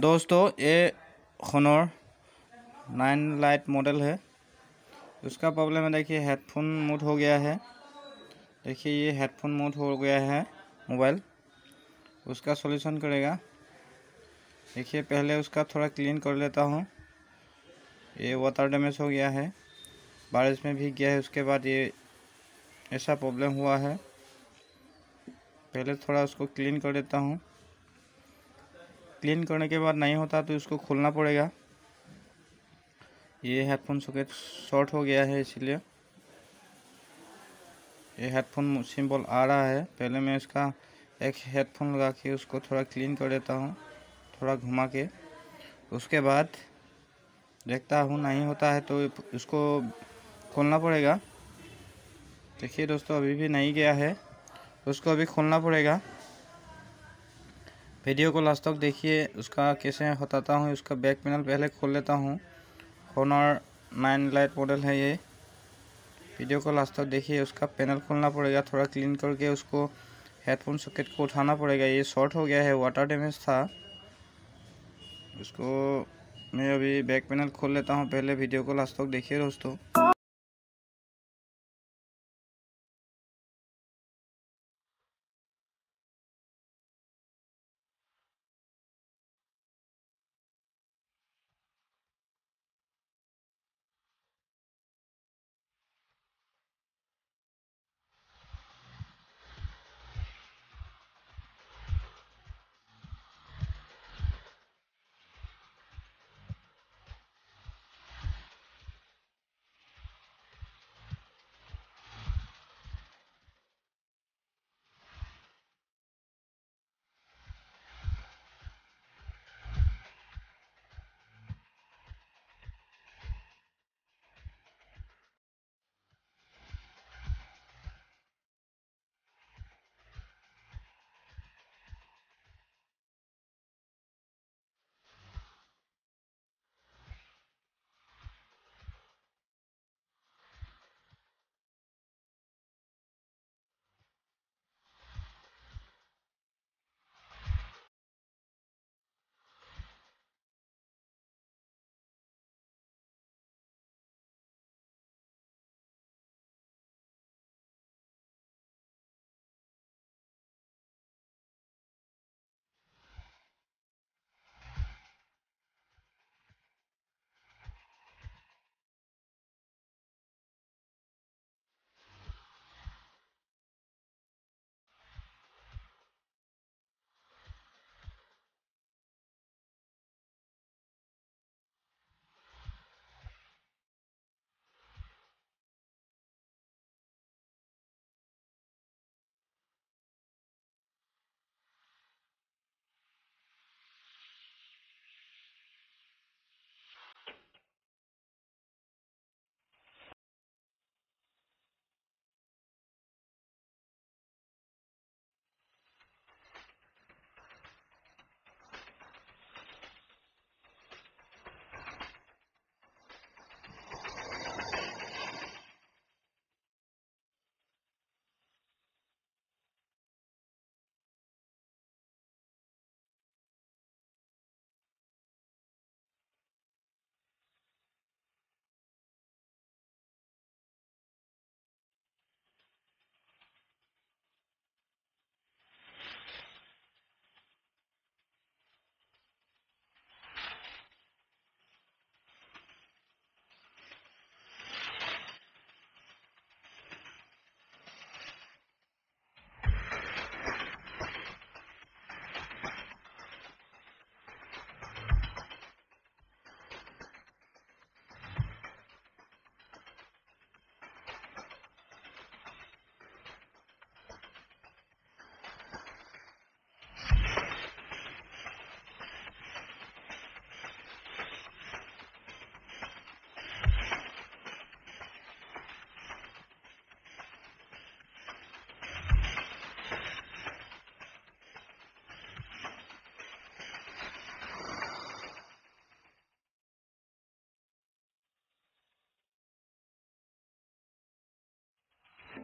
दोस्तों ये honour nine light model है उसका प्रॉब्लम है देखिए हेडफोन मूड हो गया है देखिए ये हेडफोन मूड हो गया है मोबाइल उसका सॉल्यूशन करेगा देखिए पहले उसका थोड़ा क्लीन कर लेता हूँ ये वाटर डैमेज हो गया है बारिश में भीग गया है उसके बाद ये ऐसा प्रॉब्लम हुआ है पहले थोड़ा उसको क्लीन कर देता हूँ क्लीन करने के बाद नहीं होता तो इसको खोलना पड़ेगा ये हेडफोन सॉकेट शॉर्ट हो गया है इसलिए ये हेडफोन सिंबल आ रहा है पहले मैं इसका एक हेडफोन लगा के उसको थोड़ा क्लीन कर देता हूँ थोड़ा घुमा के उसके बाद देखता हूँ नहीं होता है तो इसको खोलना पड़ेगा देखिए दोस्तों अभी भी नहीं गया है उसको अभी खोलना पड़ेगा वीडियो को लास्ट तक देखिए उसका कैसे हटाता हूँ उसका बैक पैनल पहले खोल लेता हूँ होनर नाइन लाइट मॉडल है ये वीडियो को लास्ट तक देखिए उसका पैनल खोलना पड़ेगा थोड़ा क्लीन करके उसको हेडफोन सॉकेट को उठाना पड़ेगा ये शॉर्ट हो गया है वाटर डैमेज था उसको मैं अभी बैक पैनल खोल लेता हूँ पहले वीडियो को लास्ट तक देखिए दोस्तों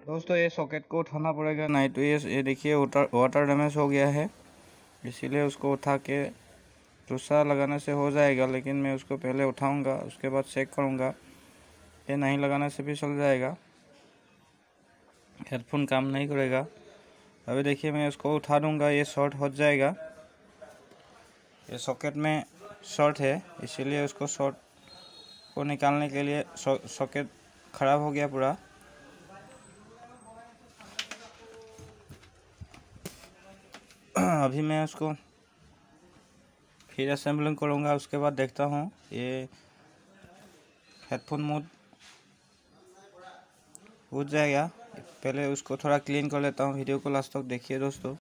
दोस्तों ये सॉकेट को उठाना पड़ेगा नहीं तो ये ये देखिए वाटर डैमेज हो गया है इसीलिए उसको उठा के दूसरा लगाने से हो जाएगा लेकिन मैं उसको पहले उठाऊंगा उसके बाद चेक करूंगा ये नहीं लगाने से भी चल जाएगा हेडफोन काम नहीं करेगा अभी देखिए मैं उसको उठा दूँगा ये शॉर्ट हो जाएगा ये सॉकेट में शॉर्ट है इसीलिए उसको शॉर्ट को निकालने के लिए सॉकेट ख़राब हो गया पूरा अभी मैं उसको फिर असेंबलिंग करूँगा उसके बाद देखता हूँ ये हेडफोन मोड हो जाएगा पहले उसको थोड़ा क्लीन कर लेता हूँ वीडियो को लास्ट तक देखिए दोस्तों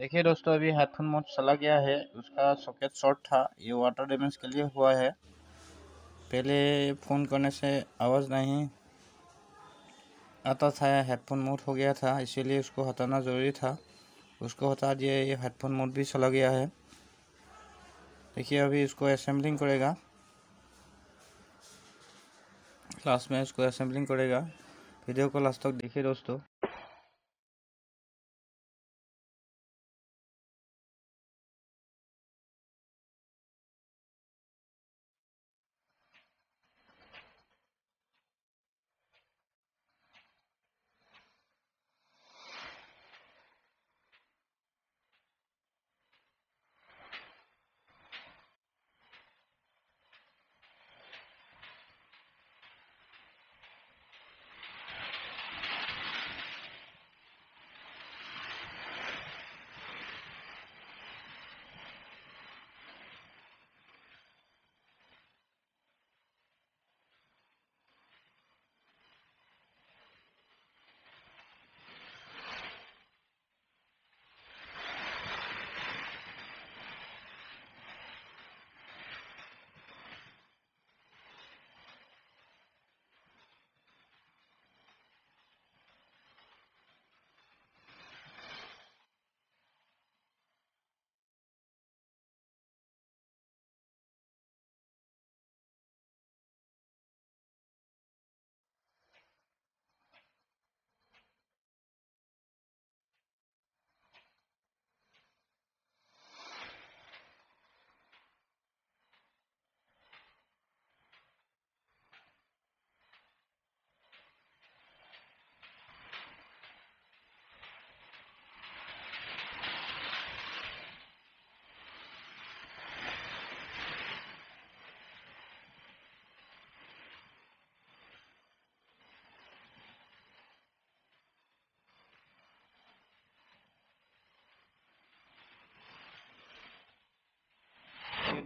देखिए दोस्तों अभी हेडफोन मोड चला गया है उसका सॉकेट शॉर्ट था ये वाटर डैमेज के लिए हुआ है पहले फ़ोन करने से आवाज़ नहीं आता था हेडफोन मोड हो गया था इसीलिए उसको हटाना ज़रूरी था उसको हटा दिए ये हेडफोन मोड भी चला गया है देखिए अभी इसको असेंबलिंग करेगा क्लास में इसको असेंबलिंग करेगा वीडियो को लास्ट तक देखिए दोस्तों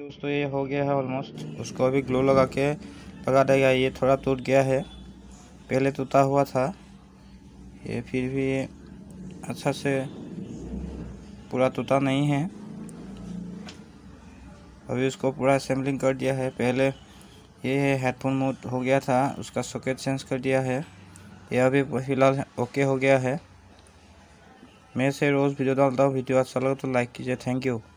दोस्तों ये हो गया है ऑलमोस्ट उसको अभी ग्लो लगा के लगा देगा ये थोड़ा टूट गया है पहले टूटा हुआ था ये फिर भी अच्छा से पूरा टूटा नहीं है अभी उसको पूरा असेंबलिंग कर दिया है पहले ये है हेडफोन मोड हो गया था उसका सॉकेट चेंज कर दिया है ये अभी फ़िलहाल ओके हो गया है मैं से रोज़ वीडियो डालता हूँ वीडियो अच्छा लगा तो लाइक कीजिए थैंक यू